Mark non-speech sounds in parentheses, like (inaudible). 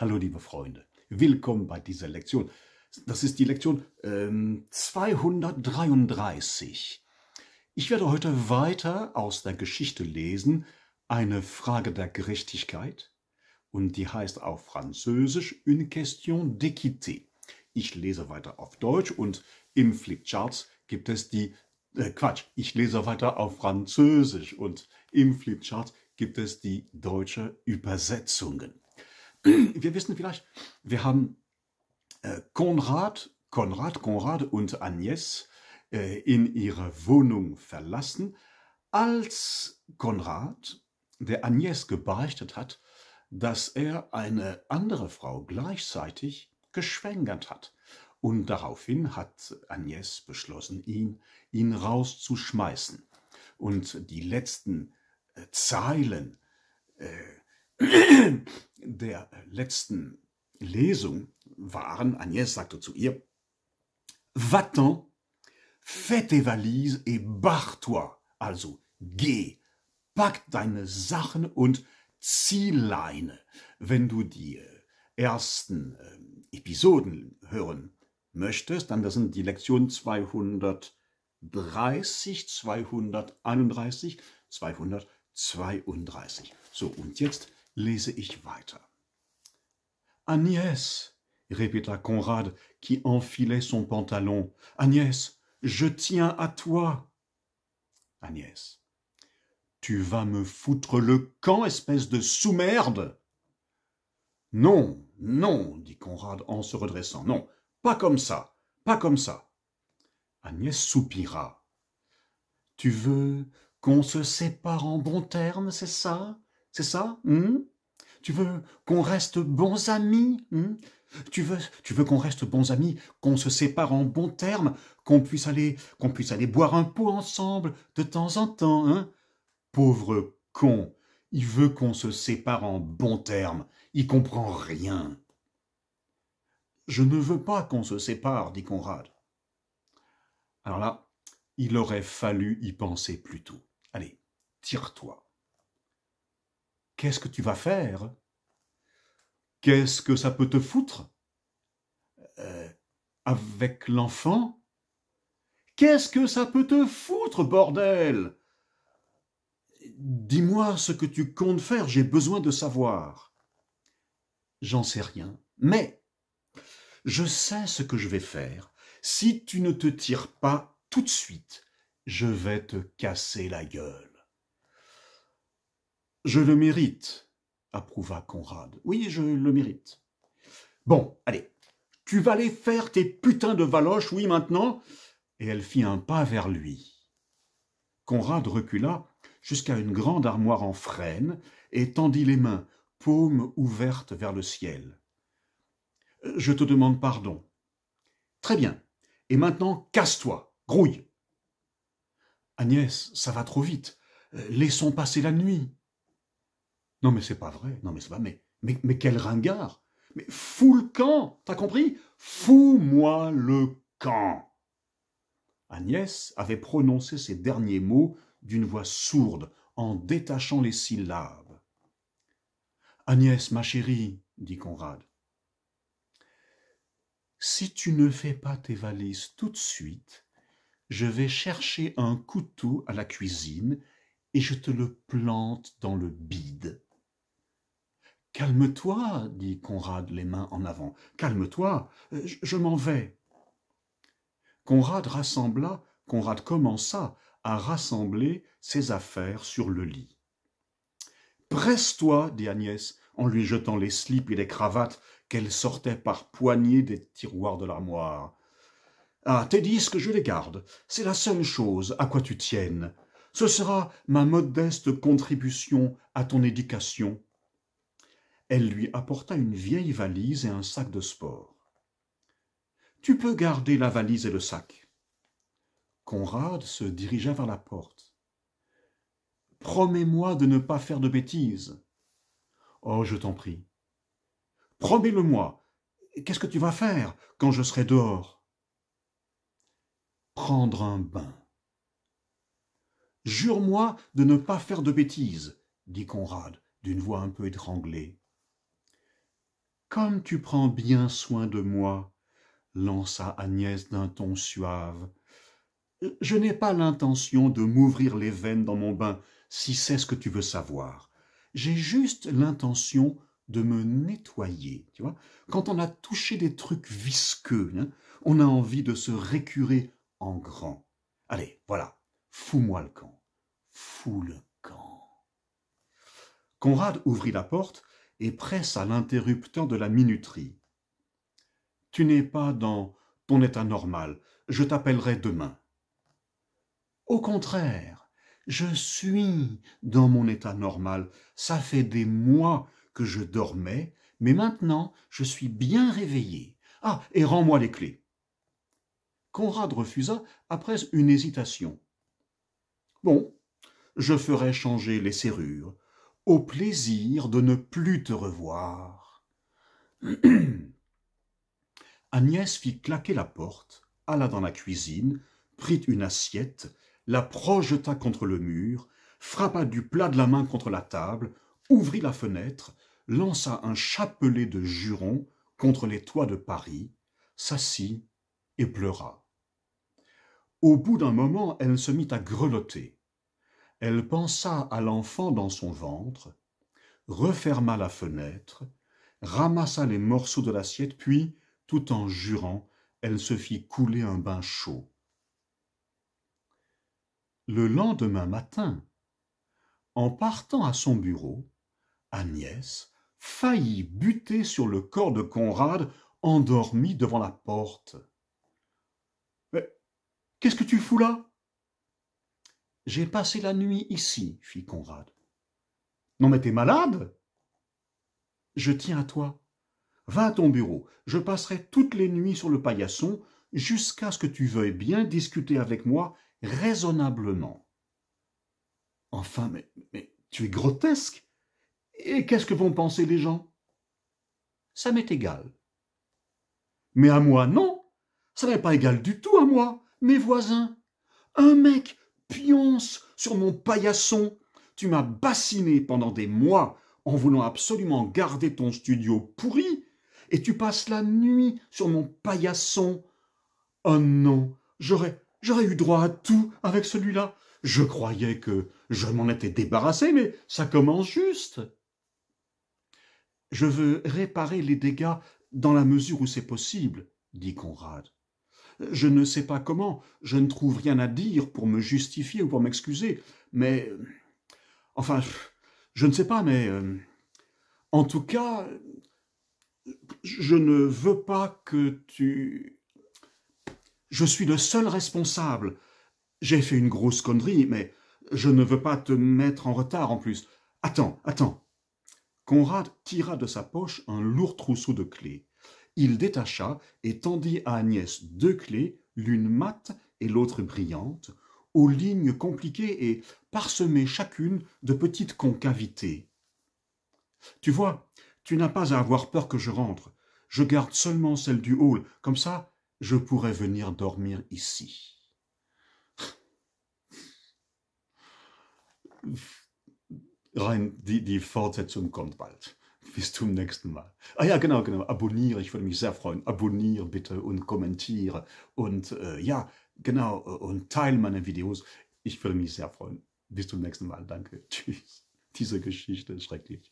Hallo liebe Freunde, willkommen bei dieser Lektion. Das ist die Lektion ähm, 233. Ich werde heute weiter aus der Geschichte lesen, eine Frage der Gerechtigkeit und die heißt auf Französisch Une question d'équité. Ich lese weiter auf Deutsch und im Flipcharts gibt es die, äh, Quatsch, ich lese weiter auf Französisch und im Flipchart gibt es die deutsche Übersetzungen. (clears throat) Wir wissen vielleicht, wir haben äh, Konrad, Konrad, Konrad und Agnes äh, in ihre Wohnung verlassen, als Konrad der Agnes gebeichtet hat, dass er eine andere Frau gleichzeitig geschwängert hat. Und daraufhin hat Agnes beschlossen, ihn, ihn rauszuschmeißen. Und die letzten äh, Zeilen äh, der letzten Lesung waren, Agnès sagte zu ihr, Va-t'en, fais tes valises et barre-toi. Also geh, pack deine Sachen und zieh Leine. Wenn du die äh, ersten äh, Episoden hören möchtest, dann das sind die Lektionen 230, 231, 232. So, und jetzt lese ich weiter. Agnès, répéta Conrad, qui enfilait son pantalon, Agnès, je tiens à toi. Agnès, tu vas me foutre le camp, espèce de sous-merde. Non, non, dit Conrad en se redressant, non, pas comme ça, pas comme ça. Agnès soupira. Tu veux qu'on se sépare en bons termes, c'est ça c'est ça hmm? Tu veux qu'on reste bons amis hmm? tu veux, tu veux qu'on reste bons amis, qu'on se sépare en bons termes, qu'on puisse aller, qu'on puisse aller boire un pot ensemble de temps en temps, hein Pauvre con, il veut qu'on se sépare en bons termes, il comprend rien. Je ne veux pas qu'on se sépare, dit Conrad. Alors là, il aurait fallu y penser plus tôt. Allez, tire-toi qu'est-ce que tu vas faire Qu'est-ce que ça peut te foutre euh, Avec l'enfant Qu'est-ce que ça peut te foutre, bordel Dis-moi ce que tu comptes faire, j'ai besoin de savoir. J'en sais rien, mais je sais ce que je vais faire. Si tu ne te tires pas tout de suite, je vais te casser la gueule. Je le mérite, approuva Conrad. Oui, je le mérite. Bon, allez, tu vas aller faire tes putains de valoches, oui, maintenant Et elle fit un pas vers lui. Conrad recula jusqu'à une grande armoire en frêne et tendit les mains, paumes ouvertes vers le ciel. Euh, je te demande pardon. Très bien. Et maintenant, casse-toi, grouille. Agnès, ça va trop vite. Euh, laissons passer la nuit. Non mais c'est pas vrai, non mais c'est pas, mais, mais, quel ringard Mais fous le camp, t'as compris Fous-moi le camp Agnès avait prononcé ces derniers mots d'une voix sourde, en détachant les syllabes. Agnès, ma chérie, dit Conrad, si tu ne fais pas tes valises tout de suite, je vais chercher un couteau à la cuisine et je te le plante dans le bide. Calme-toi, dit Conrad, les mains en avant. Calme-toi, euh, je, m'en vais. Conrad rassembla, Conrad commença à rassembler ses affaires sur le lit. Presse-toi, dit Agnès, en lui jetant les slips et les cravates qu'elle sortait par poignées des tiroirs de l'armoire. Ah, tes disques, je les garde. C'est la seule chose à quoi tu tiennes. Ce sera ma modeste contribution à ton éducation. Elle lui apporta une vieille valise et un sac de sport. Tu peux garder la valise et le sac. Conrad se dirigea vers la porte. Promets-moi de ne pas faire de bêtises. Oh, je t'en prie. Promets-le-moi. Qu'est-ce que tu vas faire quand je serai dehors Prendre un bain. Jure-moi de ne pas faire de bêtises, dit Conrad d'une voix un peu étranglée comme tu prends bien soin de moi, lança Agnès d'un ton suave. Je n'ai pas l'intention de m'ouvrir les veines dans mon bain, si c'est ce que tu veux savoir. J'ai juste l'intention de me nettoyer, tu vois. Quand on a touché des trucs visqueux, hein, on a envie de se récurer en grand. Allez, voilà, fous-moi le camp. Fous le camp. Conrad ouvrit la porte et presse à l'interrupteur de la minuterie. Tu n'es pas dans ton état normal, je t'appellerai demain. Au contraire, je suis dans mon état normal. Ça fait des mois que je dormais, mais maintenant je suis bien réveillé. Ah, et rends-moi les clés. Conrad refusa après une hésitation. Bon, je ferai changer les serrures, au plaisir de ne plus te revoir. Agnès (clears throat) fit claquer la porte, alla dans la cuisine, prit une assiette, la projeta contre le mur, frappa du plat de la main contre la table, ouvrit la fenêtre, lança un chapelet de jurons contre les toits de Paris, s'assit et pleura. Au bout d'un moment, elle se mit à grelotter. Elle pensa à l'enfant dans son ventre, referma la fenêtre, ramassa les morceaux de l'assiette, puis, tout en jurant, elle se fit couler un bain chaud. Le lendemain matin, en partant à son bureau, Agnès faillit buter sur le corps de Conrad endormi devant la porte. qu'est-ce que tu fous là j'ai passé la nuit ici, fit Conrad. Non mais t'es malade Je tiens à toi. Va à ton bureau, je passerai toutes les nuits sur le paillasson jusqu'à ce que tu veuilles bien discuter avec moi raisonnablement. Enfin, mais, tu es grotesque. Et qu'est-ce que vont penser les gens Ça m'est égal. Mais à moi, non. Ça n'est pas égal du tout à moi, mes voisins. Un mec pionce sur mon paillasson. Tu m'as bassiné pendant des mois en voulant absolument garder ton studio pourri, et tu passes la nuit sur mon paillasson. Oh non, j'aurais, j'aurais eu droit à tout avec celui-là. Je croyais que je m'en étais débarrassé, mais ça commence juste. Je veux réparer les dégâts dans la mesure où c'est possible, dit Conrad. Je ne sais pas comment, je ne trouve rien à dire pour me justifier ou pour m'excuser, mais... Euh, enfin, je ne sais pas, mais... Euh, en tout cas, je ne veux pas que tu... Je suis le seul responsable. J'ai fait une grosse connerie, mais je ne veux pas te mettre en retard en plus. Attends, attends. Conrad tira de sa poche un lourd trousseau de clés il détacha et tendit à Agnès deux clés, l'une mate et l'autre brillante, aux lignes compliquées et parsemées chacune de petites concavités. Tu vois, tu n'as pas à avoir peur que je rentre. Je garde seulement celle du hall, comme ça je pourrais venir dormir ici. (laughs) Rein, die Fortsetzung kommt bald. bis zum nächsten Mal. Ah ja, genau, genau. Abonniere, ich würde mich sehr freuen. Abonniere bitte und kommentiere. Und äh, ja, genau, und teile meine Videos. Ich würde mich sehr freuen. Bis zum nächsten Mal. Danke. (laughs) Tschüss. Diese Geschichte ist schrecklich.